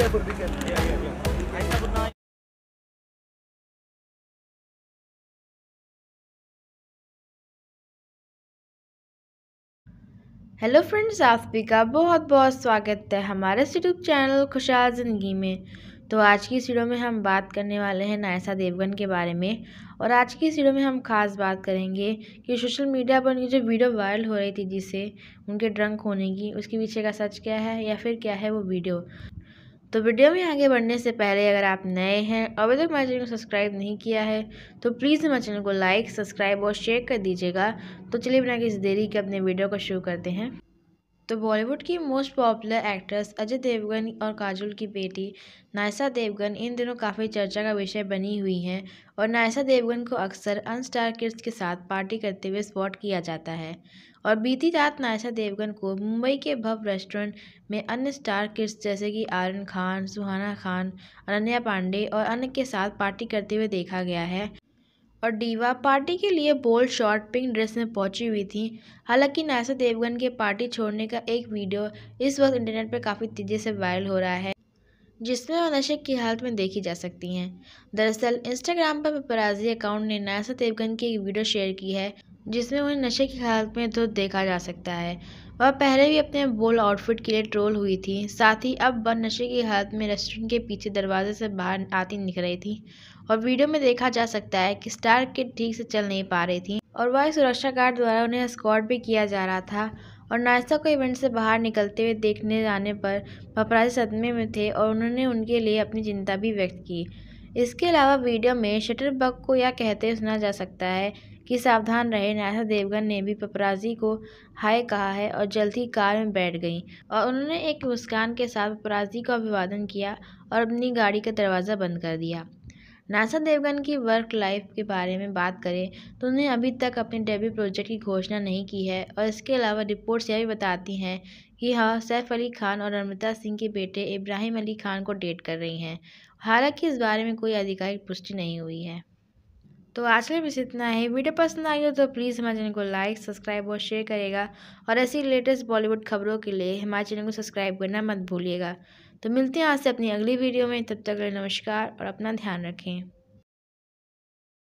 hello friends आप का बहुत बहुत स्वागत है हमारे यूट्यूब चैनल खुशहाल ज़िंदगी में तो आज की सीढ़ियों में हम बात करने वाले हैं नायसा देवगन के बारे में और आज की सीढ़ियों में हम खास बात करेंगे कि सोशल मीडिया पर उनकी जो वीडियो वायरल हो रही थी जिससे उनके ड्रंक होने की उसके पीछे का सच क्या है या फिर क्या है वो वीडियो तो वीडियो में आगे बढ़ने से पहले अगर आप नए हैं और अभी तक हमारे चैनल को सब्सक्राइब नहीं किया है तो प्लीज़ हमारे चैनल को लाइक सब्सक्राइब और शेयर कर दीजिएगा तो चलिए बिना किसी देरी के अपने वीडियो को शुरू करते हैं तो बॉलीवुड की most popular actress Ajay Devgan और काजुल की बेटी नायसा देवगन इन दिनों काफ़ी चर्चा का विषय बनी हुई हैं और नायसा देवगन को अक्सर अनस्टार किड्स के साथ पार्टी करते हुए स्पॉट किया जाता है और बीती रात नायसा देवगन को मुंबई के भव रेस्टोरेंट में अन्य स्टार किड्स जैसे कि आर्यन खान सुहाना खान अनन्या पांडे और अन्य के साथ पार्टी करते हुए देखा गया है और डीवा पार्टी के लिए बोल्ड शॉर्ट पिंक ड्रेस में पहुंची हुई थी हालांकि नायसा देवगन के पार्टी छोड़ने का एक वीडियो इस वक्त इंटरनेट पर काफ़ी तेज़ी से वायरल हो रहा है जिसमें वह नशे की हालत में देखी जा सकती हैं दरअसल इंस्टाग्राम पर पराजी अकाउंट ने नायसा देवगन की एक वीडियो शेयर की है जिसमें उन्हें नशे की हालत में तो देखा जा सकता है वह पहले भी अपने बोल आउटफिट के लिए ट्रोल हुई थी साथ ही अब वह नशे की हालत में रेस्टोरेंट के पीछे दरवाजे से बाहर आती निकल रही थी और वीडियो में देखा जा सकता है कि स्टार किट ठीक से चल नहीं पा रही थी और वह सुरक्षा गार्ड द्वारा उन्हें स्कॉट भी किया जा रहा था और नाश्ता को इवेंट से बाहर निकलते हुए देखने जाने पर पपराजी सदमे में थे और उन्होंने उनके लिए अपनी चिंता भी व्यक्त की इसके अलावा वीडियो में शटर बग को यह कहते सुना जा सकता है कि सावधान रहे नासा देवगन ने भी पपराज़ी को हाय कहा है और जल्द ही कार में बैठ गईं और उन्होंने एक मुस्कान के साथ पपराज़ी को अभिवादन किया और अपनी गाड़ी का दरवाज़ा बंद कर दिया नासा देवगन की वर्क लाइफ के बारे में बात करें तो उन्हें अभी तक अपने डेब्यू प्रोजेक्ट की घोषणा नहीं की है और इसके अलावा रिपोर्ट्स यह भी बताती हैं कि हाँ सैफ अली खान और अमृता सिंह के बेटे इब्राहिम अली खान को डेट कर रही हैं हालांकि इस बारे में कोई आधिकारिक पुष्टि नहीं हुई है तो आज के लिए बस इतना ही वीडियो पसंद आई हो तो प्लीज़ हमारे चैनल को लाइक सब्सक्राइब और शेयर करेगा और ऐसी लेटेस्ट बॉलीवुड खबरों के लिए हमारे चैनल को सब्सक्राइब करना मत भूलिएगा तो मिलते हैं आज से अपनी अगली वीडियो में तब तक नमस्कार और अपना ध्यान रखें